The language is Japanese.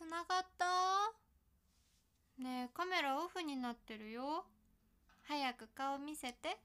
繋がったねえカメラオフになってるよ早く顔見せて